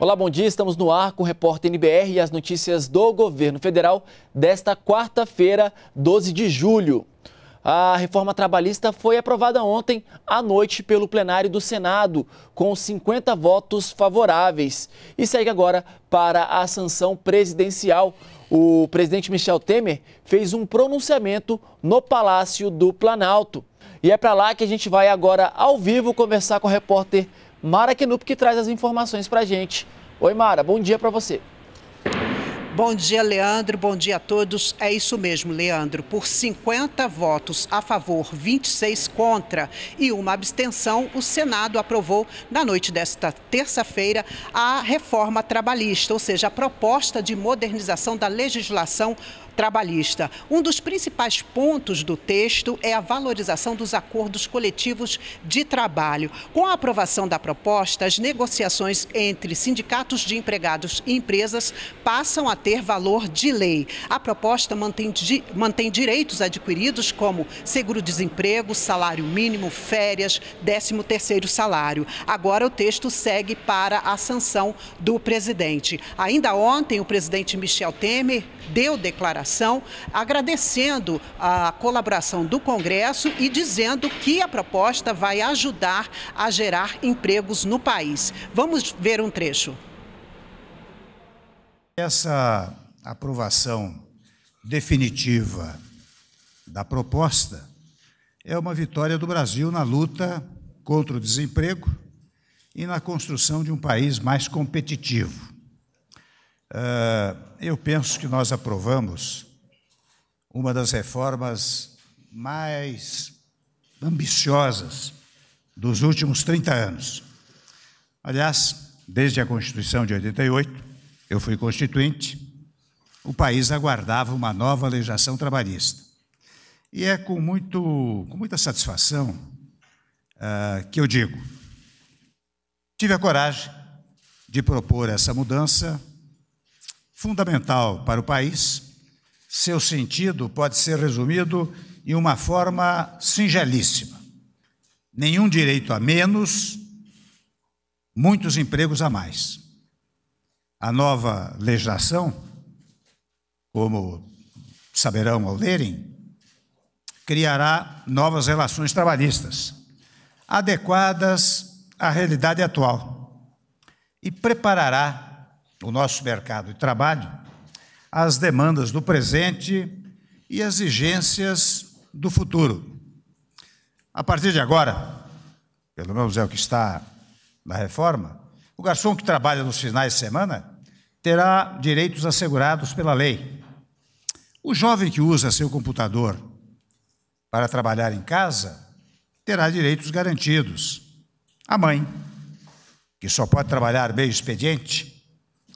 Olá, bom dia. Estamos no ar com o repórter NBR e as notícias do governo federal desta quarta-feira, 12 de julho. A reforma trabalhista foi aprovada ontem à noite pelo plenário do Senado, com 50 votos favoráveis, e segue agora para a sanção presidencial. O presidente Michel Temer fez um pronunciamento no Palácio do Planalto. E é para lá que a gente vai agora ao vivo conversar com a repórter Mara Kenup, que traz as informações para a gente. Oi, Mara, bom dia para você. Bom dia, Leandro. Bom dia a todos. É isso mesmo, Leandro. Por 50 votos a favor, 26 contra e uma abstenção, o Senado aprovou na noite desta terça-feira a reforma trabalhista, ou seja, a proposta de modernização da legislação trabalhista. Um dos principais pontos do texto é a valorização dos acordos coletivos de trabalho. Com a aprovação da proposta, as negociações entre sindicatos de empregados e empresas passam a ter valor de lei. A proposta mantém, di... mantém direitos adquiridos como seguro-desemprego, salário mínimo, férias, 13º salário. Agora o texto segue para a sanção do presidente. Ainda ontem, o presidente Michel Temer deu declaração sessão, agradecendo a colaboração do Congresso e dizendo que a proposta vai ajudar a gerar empregos no país. Vamos ver um trecho. Essa aprovação definitiva da proposta é uma vitória do Brasil na luta contra o desemprego e na construção de um país mais competitivo. Uh, eu penso que nós aprovamos uma das reformas mais ambiciosas dos últimos 30 anos. Aliás, desde a Constituição de 88, eu fui constituinte, o país aguardava uma nova legislação trabalhista. E é com, muito, com muita satisfação uh, que eu digo: tive a coragem de propor essa mudança fundamental para o país. Seu sentido pode ser resumido em uma forma singelíssima: nenhum direito a menos, muitos empregos a mais. A nova legislação, como saberão ao lerem, criará novas relações trabalhistas, adequadas à realidade atual, e preparará o nosso mercado de trabalho, às demandas do presente e exigências do futuro. A partir de agora, pelo menos é o que está na reforma, o garçom que trabalha nos finais de semana terá direitos assegurados pela lei. O jovem que usa seu computador para trabalhar em casa terá direitos garantidos. A mãe, que só pode trabalhar meio expediente,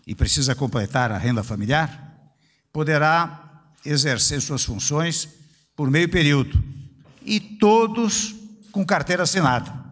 e precisa completar a renda familiar, poderá exercer suas funções por meio período e todos com carteira assinada.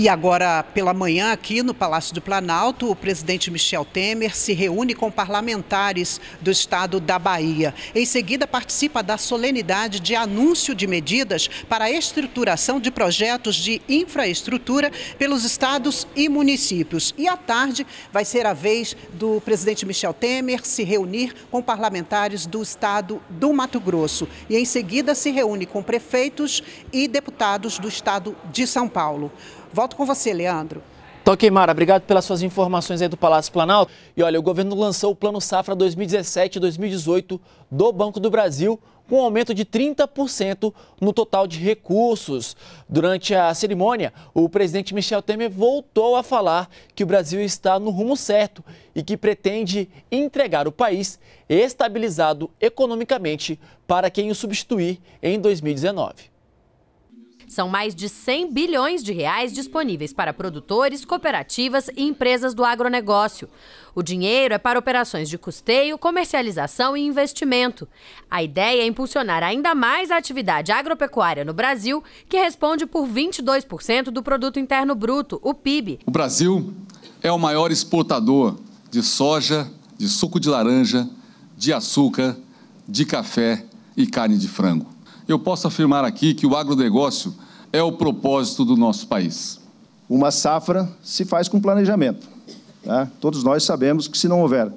E agora, pela manhã, aqui no Palácio do Planalto, o presidente Michel Temer se reúne com parlamentares do estado da Bahia. Em seguida, participa da solenidade de anúncio de medidas para a estruturação de projetos de infraestrutura pelos estados e municípios. E à tarde, vai ser a vez do presidente Michel Temer se reunir com parlamentares do estado do Mato Grosso. E em seguida, se reúne com prefeitos e deputados do estado de São Paulo. Volto com você, Leandro. Então, ok, Mara, obrigado pelas suas informações aí do Palácio Planalto. E olha, o governo lançou o Plano Safra 2017-2018 do Banco do Brasil, com um aumento de 30% no total de recursos. Durante a cerimônia, o presidente Michel Temer voltou a falar que o Brasil está no rumo certo e que pretende entregar o país estabilizado economicamente para quem o substituir em 2019. São mais de 100 bilhões de reais disponíveis para produtores, cooperativas e empresas do agronegócio. O dinheiro é para operações de custeio, comercialização e investimento. A ideia é impulsionar ainda mais a atividade agropecuária no Brasil, que responde por 22% do produto interno bruto, o PIB. O Brasil é o maior exportador de soja, de suco de laranja, de açúcar, de café e carne de frango eu posso afirmar aqui que o agronegócio é o propósito do nosso país. Uma safra se faz com planejamento. Né? Todos nós sabemos que se não houver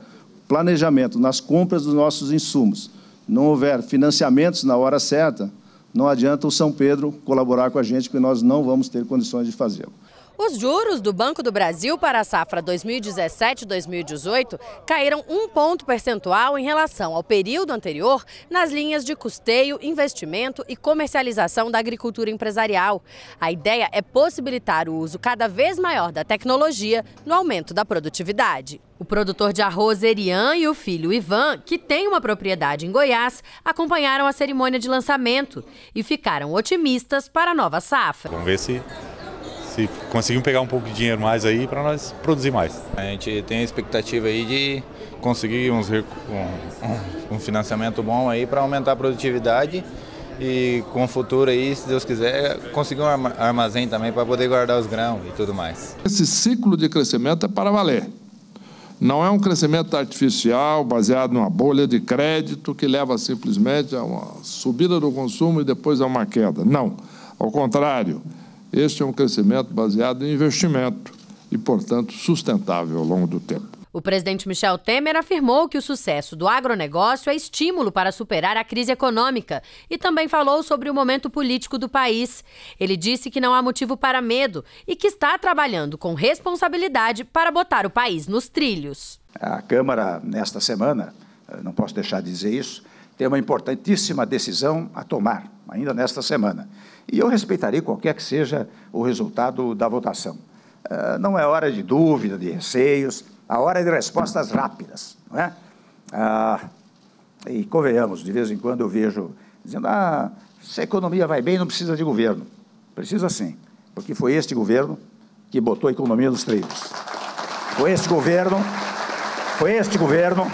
planejamento nas compras dos nossos insumos, não houver financiamentos na hora certa, não adianta o São Pedro colaborar com a gente, porque nós não vamos ter condições de fazê-lo. Os juros do Banco do Brasil para a safra 2017-2018 caíram um ponto percentual em relação ao período anterior nas linhas de custeio, investimento e comercialização da agricultura empresarial. A ideia é possibilitar o uso cada vez maior da tecnologia no aumento da produtividade. O produtor de arroz Erian e o filho Ivan, que tem uma propriedade em Goiás, acompanharam a cerimônia de lançamento e ficaram otimistas para a nova safra. Vamos ver se se conseguimos pegar um pouco de dinheiro mais aí para nós produzir mais. A gente tem a expectativa aí de conseguir uns, um financiamento bom aí para aumentar a produtividade e com o futuro aí, se Deus quiser, conseguir um armazém também para poder guardar os grãos e tudo mais. Esse ciclo de crescimento é para valer. Não é um crescimento artificial baseado numa bolha de crédito que leva simplesmente a uma subida do consumo e depois a uma queda. Não. Ao contrário, este é um crescimento baseado em investimento e, portanto, sustentável ao longo do tempo. O presidente Michel Temer afirmou que o sucesso do agronegócio é estímulo para superar a crise econômica e também falou sobre o momento político do país. Ele disse que não há motivo para medo e que está trabalhando com responsabilidade para botar o país nos trilhos. A Câmara, nesta semana, eh, não posso deixar de dizer isso, tem uma importantíssima decisão a tomar, ainda nesta semana. E eu respeitarei qualquer que seja o resultado da votação. Ah, não é hora de dúvida, de receios, a hora é de respostas rápidas. Não é? Ah, e convenhamos, de vez em quando eu vejo dizendo: ah, se a economia vai bem, não precisa de governo. Precisa sim, porque foi este governo que botou a economia nos trilhos. Foi este governo, foi este governo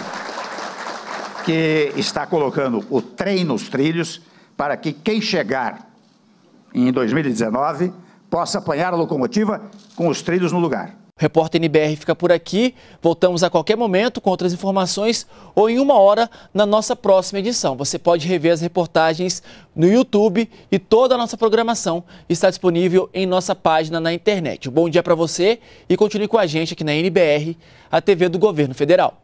que está colocando o trem nos trilhos para que quem chegar em 2019 possa apanhar a locomotiva com os trilhos no lugar. O repórter NBR fica por aqui. Voltamos a qualquer momento com outras informações ou em uma hora na nossa próxima edição. Você pode rever as reportagens no YouTube e toda a nossa programação está disponível em nossa página na internet. Um bom dia para você e continue com a gente aqui na NBR, a TV do Governo Federal.